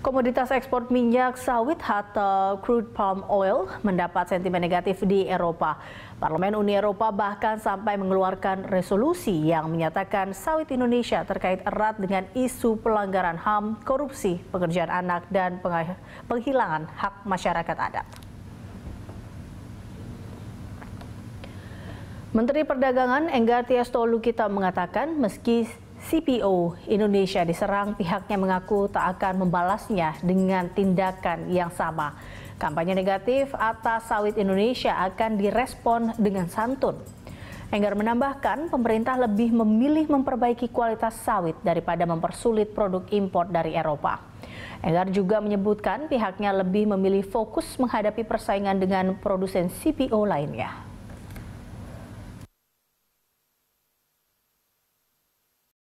Komoditas ekspor minyak sawit atau crude palm oil mendapat sentimen negatif di Eropa. Parlemen Uni Eropa bahkan sampai mengeluarkan resolusi yang menyatakan sawit Indonesia terkait erat dengan isu pelanggaran HAM, korupsi, pekerjaan anak, dan penghilangan hak masyarakat adat. Menteri Perdagangan Enggar Tias Tolu kita mengatakan meski CPO Indonesia diserang pihaknya mengaku tak akan membalasnya dengan tindakan yang sama. Kampanye negatif atas sawit Indonesia akan direspon dengan santun. Enggar menambahkan, pemerintah lebih memilih memperbaiki kualitas sawit daripada mempersulit produk impor dari Eropa. Enggar juga menyebutkan pihaknya lebih memilih fokus menghadapi persaingan dengan produsen CPO lainnya.